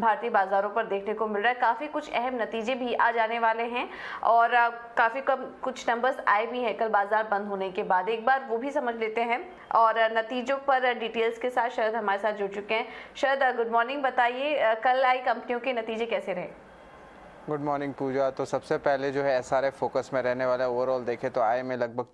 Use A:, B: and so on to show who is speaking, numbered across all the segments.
A: भारतीय बाजारों पर देखने को मिल रहा है काफ़ी कुछ अहम नतीजे भी आ जाने वाले हैं और काफ़ी कम कुछ नंबर्स आए भी हैं कल बाजार बंद होने के बाद एक बार वो भी समझ लेते हैं और नतीजों पर डिटेल्स के साथ शरद हमारे साथ जुड़ चुके हैं शरद गुड मॉर्निंग बताइए कल आई कंपनियों के नतीजे कैसे रहे
B: गुड मॉर्निंग पूजा तो सबसे पहले जो है एस आर एफ फोकस में रहने वाला ओवरऑल देखें तो आय में लगभग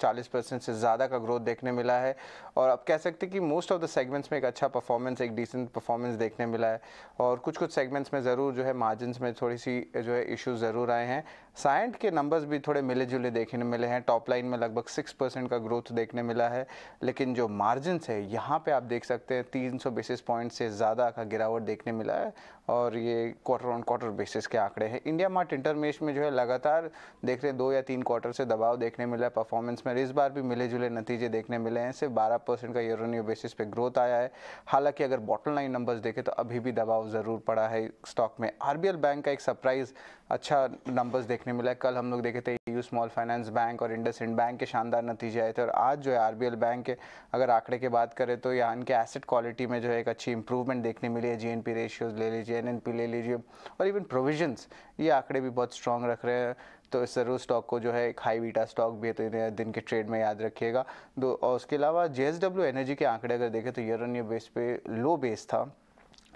B: चालीस परसेंट से ज़्यादा का ग्रोथ देखने मिला है और आप कह सकते हैं कि मोस्ट ऑफ द सेगमेंट्स में एक अच्छा परफॉर्मेंस एक डिसेंट परफॉर्मेंस देखने मिला है और कुछ कुछ सेगमेंट्स में ज़रूर जो है मार्जिनस में थोड़ी सी जो है इशूज़ ज़रूर आए हैं साइंट के नंबर्स भी थोड़े मिले जुले देखने मिले हैं टॉप लाइन में लगभग सिक्स परसेंट का ग्रोथ देखने मिला है लेकिन जो मार्जिनस है यहाँ पर आप देख सकते हैं तीन सौ बेसिस पॉइंट से ज़्यादा का गिरावट देखने मिला है और ये क्वार्टर ऑन क्वार्टर बेसिस के आंकड़े हैं इंडिया मार्ट इंटरमेश में जो है लगातार देख रहे हैं दो या तीन क्वार्टर से दबाव देखने मिला है परफॉर्मेंस में इस बार भी मिले जुले नतीजे देखने मिले हैं सिर्फ बारह परसेंट का ईयर ऑन ईयर बेसिस पे ग्रोथ आया है हालांकि अगर बॉटल लाइन नंबर्स देखें तो अभी भी दबाव ज़रूर पड़ा है स्टॉक में आर बैंक का एक सरप्राइज़ अच्छा नंबर्स देखने मिला है कल हम लोग देखे थे यू स्मॉल फाइनेंस बैंक और इंडस इंड बैंक के शानदार नतीजे आए थे और आज जो है आर बैंक के अगर आंकड़े की बात करें तो यहाँ इनके एसेट क्वालिटी में जो है एक अच्छी इंप्रूवमेंट देखने मिली है जी एन रेशियोज़ ले लीजिए एन ले लीजिए और इवन प्रोविजन सेल्स ये आंकड़े भी बहुत स्ट्रॉन्ग रख रहे हैं तो इस जरूर स्टॉक को जो है एक हाई बीटा स्टॉक भी है तो इन्हें दिन के ट्रेड में याद रखिएगा दो और उसके अलावा जे एनर्जी के आंकड़े अगर देखें तो ईयर ऑन ईयर बेस पे लो बेस था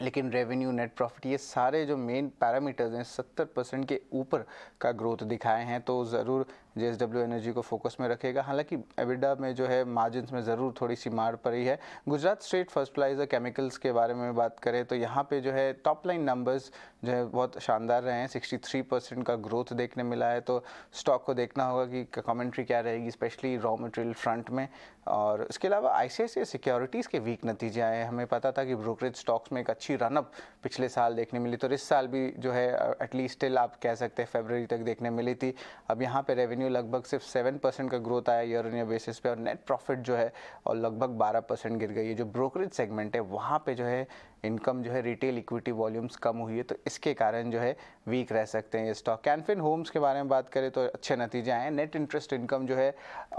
B: लेकिन रेवेन्यू नेट प्रॉफिट ये सारे जो मेन पैरामीटर्स हैं सत्तर परसेंट के ऊपर का ग्रोथ दिखाए हैं तो ज़रूर जे एनर्जी को फोकस में रखेगा हालांकि एबिडा में जो है मार्जिन में ज़रूर थोड़ी सी मार पड़ी है गुजरात स्टेट फर्टिलाइज़र केमिकल्स के बारे में बात करें तो यहाँ पे जो है टॉप लाइन नंबर्स जो है बहुत शानदार रहे हैं सिक्सटी परसेंट का ग्रोथ देखने मिला है तो स्टॉक को देखना होगा कि कमेंट्री क्या रहेगी स्पेशली रॉ मटेरियल फ्रंट में और इसके अलावा आई सिक्योरिटीज़ के वीक नतीजे आए हमें पता था कि ब्रोकरेज स्टॉक्स में एक अच्छी रनअप पिछले साल देखने मिली तो इस साल भी जो है एटलीस्ट स्टिल आप कह सकते हैं फेबररी तक देखने मिली थी अब यहाँ पर रेवेन्यू रेवेन्यू लगभग सिर्फ सेवन परसेंट का ग्रोथ आया ईयर ऑन ईयर बेसिस पे और नेट प्रॉफिट जो है और लगभग बारह परसेंट गिर गई है जो ब्रोकरेज सेगमेंट है वहाँ पे जो है इनकम जो है रिटेल इक्विटी वॉल्यूम्स कम हुई है तो इसके कारण जो है वीक रह सकते हैं ये स्टॉक कैनफिन होम्स के बारे में बात करें तो अच्छे नतीजे आए नेट इंटरेस्ट इनकम जो है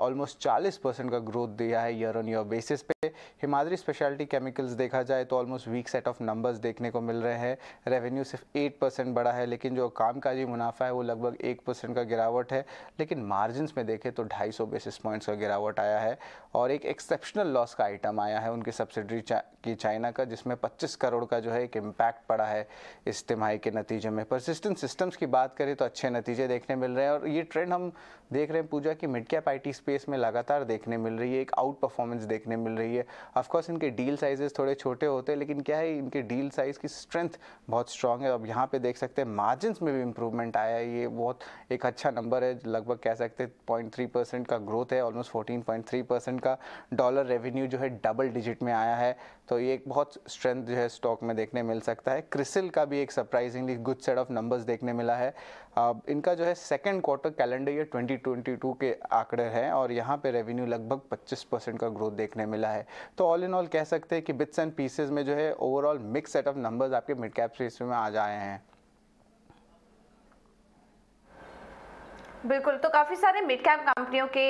B: ऑलमोस्ट चालीस परसेंट का ग्रोथ दिया है ईयर ऑन ईयर बेसिस पे हिमाद्री स्पेशलिटी केमिकल्स देखा जाए तो almost weak set of numbers देखने को मिल रहे हैं रेवेन्यू सिर्फ एट बढ़ा है लेकिन जो कामकाजी मुनाफा है वो लगभग एक का गिरावट है लेकिन लेकिन मार्जिन में देखें तो 250 बेसिस पॉइंट्स का गिरावट आया है और एक एक्सेप्शनल लॉस का आइटम आया है उनकी सब्सिडरी चा, की चाइना का जिसमें 25 करोड़ का जो है एक इम्पैक्ट पड़ा है इस तिमाही के नतीजे में परसिस्टेंट सिस्टम्स की बात करें तो अच्छे नतीजे देखने मिल रहे हैं और ये ट्रेंड हम देख रहे हैं पूजा की मिड कैप आई स्पेस में लगातार देखने मिल रही है एक आउट परफॉर्मेंस देखने मिल रही है ऑफकोर्स इनके डील साइजेस थोड़े छोटे होते हैं लेकिन क्या है इनके डील साइज़ की स्ट्रेंथ बहुत स्ट्रांग है अब यहाँ पे देख सकते हैं मार्जिन में भी इम्प्रूवमेंट आया है ये बहुत एक अच्छा नंबर है लगभग कह सकते पॉइंट थ्री परसेंट का ग्रोथ है almost fourteen point three percent का डॉलर रेवेन्यू जो है डबल डिजिट में आया है तो ये एक बहुत स्ट्रेंथ जो है स्टॉक में देखने मिल सकता है क्रिसिल का भी एक surprisingly good set of numbers देखने मिला है अब इनका जो है सेकेंड क्वार्टर कैलेंडर ईयर 2022 के आंकड़े हैं और यहाँ पे रेवेन्यू लगभग 25 परसेंट का ग्रोथ देखने मिला है तो ऑल इन ऑल कह सकते हैं कि बिट्स एंड पीसेज में जो है overall mix set of numbers आपके मिड कैप स्पेस में आ जाए हैं
A: बिल्कुल तो काफ़ी सारे मिड कैप कंपनियों के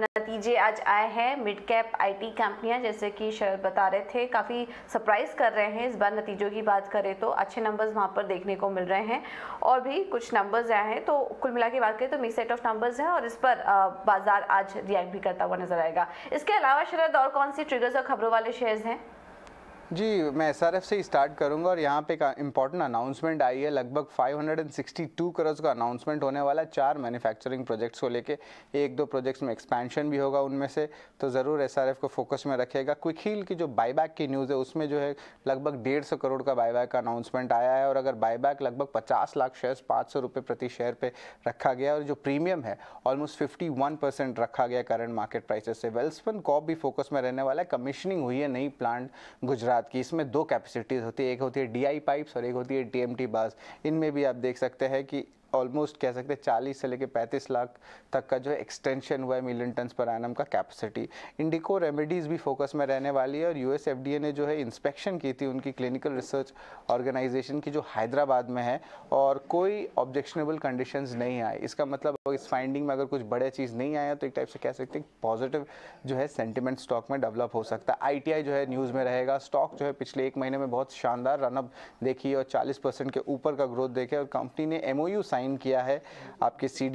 A: नतीजे आज आए हैं मिड कैप आईटी कंपनियां जैसे कि शरद बता रहे थे काफ़ी सरप्राइज कर रहे हैं इस बार नतीजों की बात करें तो अच्छे नंबर्स वहां पर देखने को मिल रहे हैं और भी कुछ नंबर्स आए हैं तो कुल मिला के बात करें तो मिक्स सेट ऑफ नंबर्स हैं और इस पर बाजार आज रिएक्ट भी करता हुआ नजर आएगा इसके अलावा शरद और कौन सी ट्रिगर्स और खबरों वाले शेयर्स हैं
B: जी मैं एस से स्टार्ट करूंगा और यहाँ पे एक इम्पॉर्टेंट uh, अनाउंसमेंट आई है लगभग 562 करोड़ का अनाउंसमेंट होने वाला है चार मैन्युफैक्चरिंग प्रोजेक्ट्स को लेके एक दो प्रोजेक्ट्स में एक्सपेंशन भी होगा उनमें से तो ज़रूर एस को फोकस में रखेगा क्विक हील की जो बाईबैक की न्यूज़ है उसमें जो है लगभग डेढ़ सौ करोड़ का बाईबैक का अनाउंसमेंट आया है और अगर बाईबैक लगभग पचास लाख शेयर पाँच सौ रुपये प्रति शेयर पर रखा गया और जो प्रीमियम है ऑलमोस्ट फिफ्टी वन परसेंट रखा गया करंट मार्केट प्राइसेस से वेल्सपन कॉप भी फोकस में रहने वाला है कमीशनिंग हुई है नई प्लांट गुजरात बात की इसमें दो कैपेसिटीज़ होती है एक होती है डी पाइप्स और एक होती है टी एम इनमें भी आप देख सकते हैं कि ऑलमोस्ट कह सकते हैं चालीस से लेके पैंतीस लाख तक का जो एक्सटेंशन हुआ है मिलियन टन पर एनम का कैपेसिटी इंडिको रेमेडीज़ भी फोकस में रहने वाली है और यू एस ने जो है इंस्पेक्शन की थी उनकी क्लिनिकल रिसर्च ऑर्गेनाइजेशन की जो हैदराबाद में है और कोई ऑब्जेक्शनेबल कंडीशन नहीं आए इसका मतलब इस फाइंडिंग में अगर कुछ बड़े चीज़ नहीं आया तो एक टाइप से कह सकते हैं पॉजिटिव जो है सेंटिमेंट स्टॉक में डेवलप हो सकता है आई जो है न्यूज़ में रहेगा स्टॉक जो है पिछले एक महीने में बहुत शानदार रनअप देखी और चालीस के ऊपर का ग्रोथ देखे और कंपनी ने एम साइन किया है आपके सी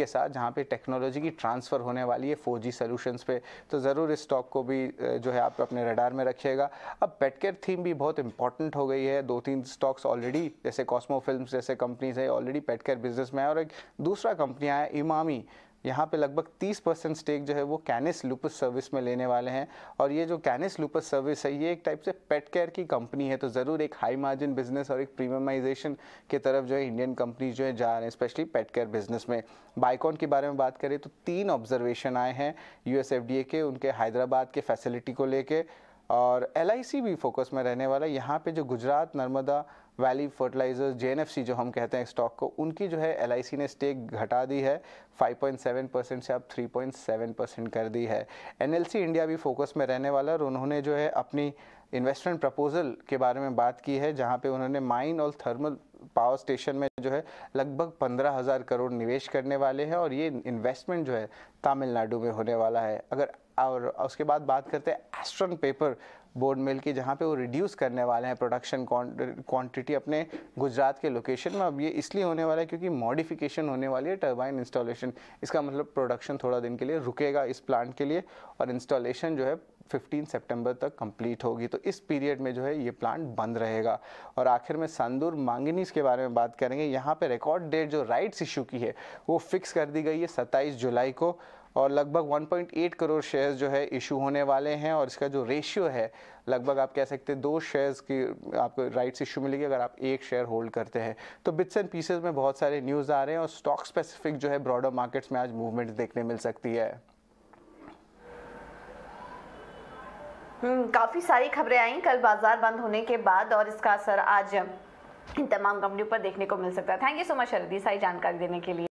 B: के साथ जहाँ पे टेक्नोलॉजी की ट्रांसफ़र होने वाली है फोर जी सोल्यूशंस पे तो ज़रूर इस स्टॉक को भी जो है आप अपने रडार में रखिएगा अब पेटकेयर थीम भी बहुत इंपॉर्टेंट हो गई है दो तीन स्टॉक्स ऑलरेडी जैसे कॉस्मो फिल्म जैसे कंपनीज है ऑलरेडी पेटकेयर बिजनेस में है और एक दूसरा कंपनी है इमामी यहाँ पे लगभग 30 परसेंट स्टेक जो है वो कैनिस लुपस सर्विस में लेने वाले हैं और ये जो कैनिस लुपस सर्विस है ये एक टाइप से पेट केयर की कंपनी है तो ज़रूर एक हाई मार्जिन बिजनेस और एक प्रीमियमाइजेशन के तरफ जो है इंडियन कंपनी जो है जा रहे हैं स्पेशली पेट केयर बिजनेस में बाइकॉन के बारे में बात करें तो तीन ऑब्जर्वेशन आए हैं यू के उनके हैदराबाद के फैसिलिटी को लेकर और एल भी फोकस में रहने वाला है यहाँ पे जो गुजरात नर्मदा वैली फर्टिलाइजर्स जे जो हम कहते हैं स्टॉक को उनकी जो है एल ने स्टेक घटा दी है 5.7 परसेंट से अब 3.7 परसेंट कर दी है एन इंडिया भी फोकस में रहने वाला और उन्होंने जो है अपनी इन्वेस्टमेंट प्रपोजल के बारे में बात की है जहाँ पे उन्होंने माइन और थर्मल पावर स्टेशन में जो है लगभग पंद्रह हज़ार करोड़ निवेश करने वाले हैं और ये इन्वेस्टमेंट जो है तमिलनाडु में होने वाला है अगर और उसके बाद बात करते हैं एस्ट्रन पेपर बोर्ड मिल की जहाँ पे वो रिड्यूस करने वाले हैं प्रोडक्शन क्वांटिटी अपने गुजरात के लोकेशन में अब ये इसलिए होने वाला है क्योंकि मॉडिफिकेशन होने वाली है टर्बाइन इंस्टॉलेशन इसका मतलब प्रोडक्शन थोड़ा दिन के लिए रुकेगा इस प्लांट के लिए और इंस्टॉलेशन जो है 15 सितंबर तक कंप्लीट होगी तो इस पीरियड में जो है ये प्लांट बंद रहेगा और आखिर में संदूर मांगनीस के बारे में बात करेंगे यहाँ पे रिकॉर्ड डेट जो राइट्स इशू की है वो फिक्स कर दी गई है 27 जुलाई को और लगभग 1.8 करोड़ शेयर्स जो है इशू होने वाले हैं और इसका जो रेशियो है लगभग आप कह सकते हैं दो शेयर्स की आपको राइट्स इशू मिलेगी अगर आप एक शेयर होल्ड करते हैं तो बिट्स एंड पीसेज में बहुत सारे न्यूज़ आ रहे हैं और स्टॉक स्पेसिफिक जो है ब्रॉडर मार्केट्स में आज मूवमेंट देखने मिल सकती है
A: हम्म, काफ़ी सारी खबरें आई कल बाजार बंद होने के बाद और इसका असर आज इन तमाम कंपनियों पर देखने को मिल सकता है थैंक यू सो मच शरदी सारी जानकारी देने के लिए